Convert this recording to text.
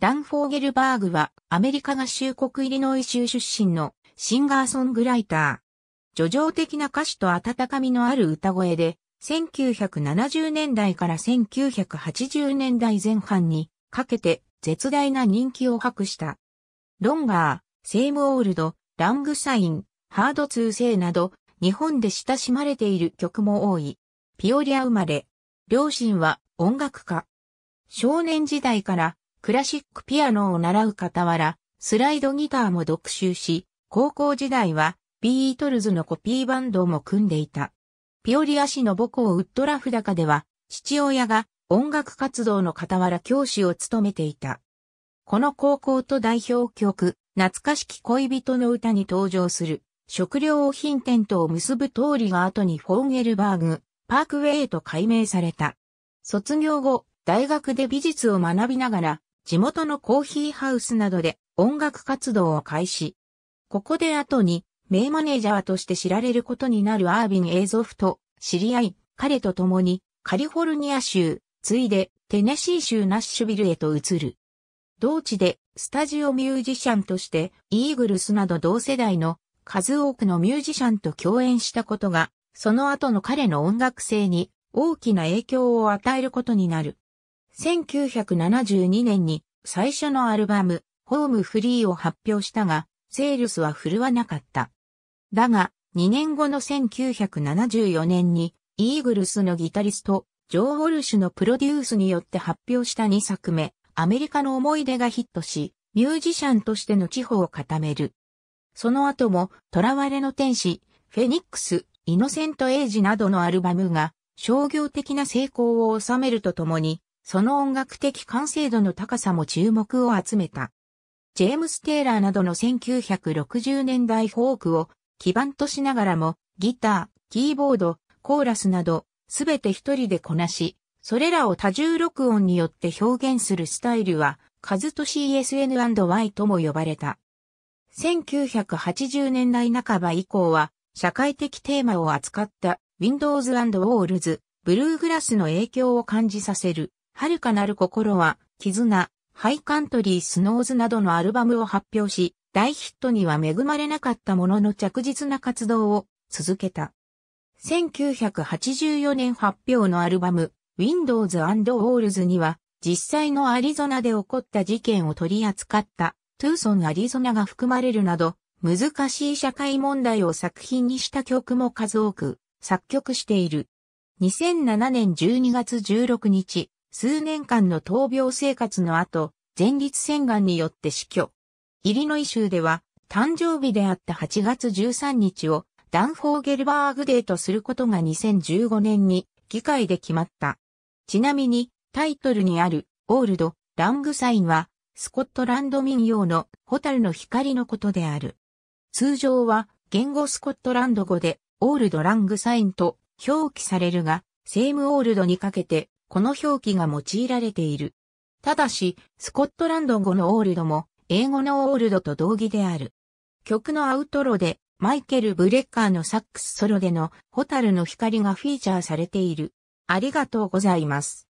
ダン・フォーゲルバーグはアメリカ合衆国イリノイ州出身のシンガーソングライター。叙情的な歌詞と温かみのある歌声で、1970年代から1980年代前半にかけて絶大な人気を博した。ロンガー、セイムオールド、ラングサイン、ハードツーセイなど、日本で親しまれている曲も多い。ピオリア生まれ。両親は音楽家。少年時代からクラシックピアノを習う傍ら、スライドギターも独習し、高校時代はビートルズのコピーバンドも組んでいた。ピオリア市の母校ウッドラフダカでは、父親が音楽活動の傍ら教師を務めていた。この高校と代表曲、懐かしき恋人の歌に登場する、食料を品店とを結ぶ通りが後にフォーゲルバーグ、パークウェイと改名された。卒業後、大学で美術を学びながら、地元のコーヒーハウスなどで音楽活動を開始。ここで後に名マネージャーとして知られることになるアービン・エイゾフと知り合い、彼と共にカリフォルニア州、ついでテネシー州ナッシュビルへと移る。同地でスタジオミュージシャンとしてイーグルスなど同世代の数多くのミュージシャンと共演したことが、その後の彼の音楽性に大きな影響を与えることになる。1972年に最初のアルバム、ホームフリーを発表したが、セールスは振るわなかった。だが、2年後の1974年に、イーグルスのギタリスト、ジョー・ウォルシュのプロデュースによって発表した2作目、アメリカの思い出がヒットし、ミュージシャンとしての地方を固める。その後も、囚われの天使、フェニックス、イノセント・エイジなどのアルバムが、商業的な成功を収めるとともに、その音楽的完成度の高さも注目を集めた。ジェームス・テイラーなどの1960年代フォークを基盤としながらも、ギター、キーボード、コーラスなど、すべて一人でこなし、それらを多重録音によって表現するスタイルは、カズと CSN&Y とも呼ばれた。1980年代半ば以降は、社会的テーマを扱った Windows Walls、ブルーグラスの影響を感じさせる遥かなる心は、絆、ハイカントリースノーズなどのアルバムを発表し、大ヒットには恵まれなかったものの着実な活動を続けた。1984年発表のアルバム、Windows Walls には、実際のアリゾナで起こった事件を取り扱った、トゥーソンアリゾナが含まれるなど、難しい社会問題を作品にした曲も数多く作曲している。2007年12月16日、数年間の闘病生活の後、前立腺がんによって死去。イリノイ州では、誕生日であった8月13日を、ダンフォーゲルバーグデーとすることが2015年に議会で決まった。ちなみに、タイトルにある、オールド、ラングサインは、スコットランド民謡の、ホタルの光のことである。通常は、言語スコットランド語で、オールドラングサインと表記されるが、セームオールドにかけて、この表記が用いられている。ただし、スコットランド語のオールドも、英語のオールドと同義である。曲のアウトロで、マイケル・ブレッカーのサックスソロでの、ホタルの光がフィーチャーされている。ありがとうございます。